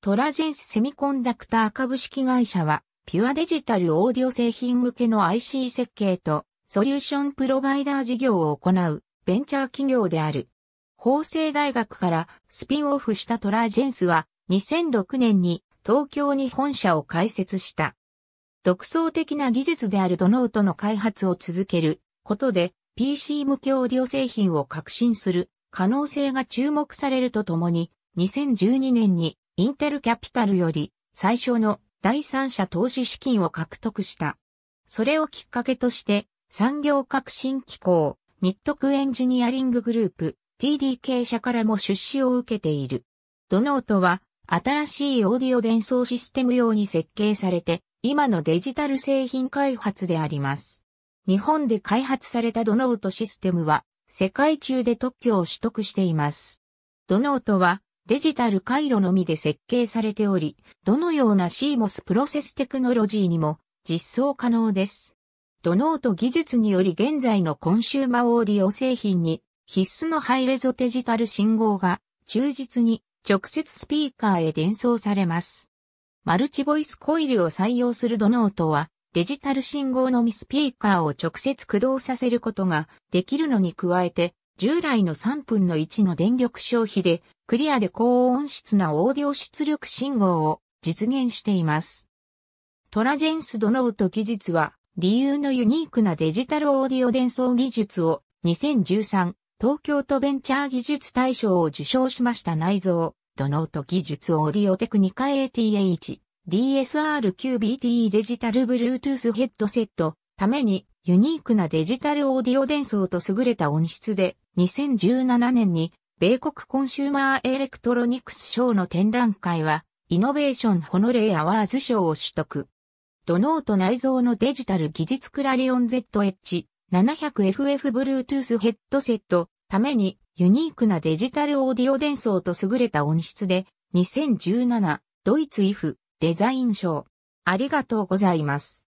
トラジェンスセミコンダクター株式会社は、ピュアデジタルオーディオ製品向けの IC 設計とソリューションプロバイダー事業を行うベンチャー企業である。法政大学からスピンオフしたトラジェンスは2006年に東京に本社を開設した。独創的な技術であるドノートの開発を続けることで PC 向けオーディオ製品を革新する可能性が注目されるとともに2012年にインテルキャピタルより最初の第三者投資資金を獲得した。それをきっかけとして、産業革新機構、ニットクエンジニアリンググループ、TDK 社からも出資を受けている。ドノートは、新しいオーディオ伝送システム用に設計されて、今のデジタル製品開発であります。日本で開発されたドノートシステムは、世界中で特許を取得しています。ドノートは、デジタル回路のみで設計されており、どのような CMOS プロセステクノロジーにも実装可能です。ドノート技術により現在のコンシューマオーディオ製品に必須のハイレゾデジタル信号が忠実に直接スピーカーへ伝送されます。マルチボイスコイルを採用するドノートはデジタル信号のみスピーカーを直接駆動させることができるのに加えて従来の3分の1の電力消費で、クリアで高音質なオーディオ出力信号を実現しています。トラジェンスドノート技術は、理由のユニークなデジタルオーディオ伝送技術を2013東京都ベンチャー技術大賞を受賞しました内蔵、ドノート技術オーディオテクニカ ATH、DSR9BTE デジタル Bluetooth ヘッドセット、ためにユニークなデジタルオーディオ伝送と優れた音質で2017年に米国コンシューマーエレクトロニクス賞の展覧会は、イノベーションホノレイアワーズ賞を取得。ドノート内蔵のデジタル技術クラリオン ZH700FF Bluetooth ヘッドセットためにユニークなデジタルオーディオ伝送と優れた音質で2017ドイツ IF デザイン賞ありがとうございます。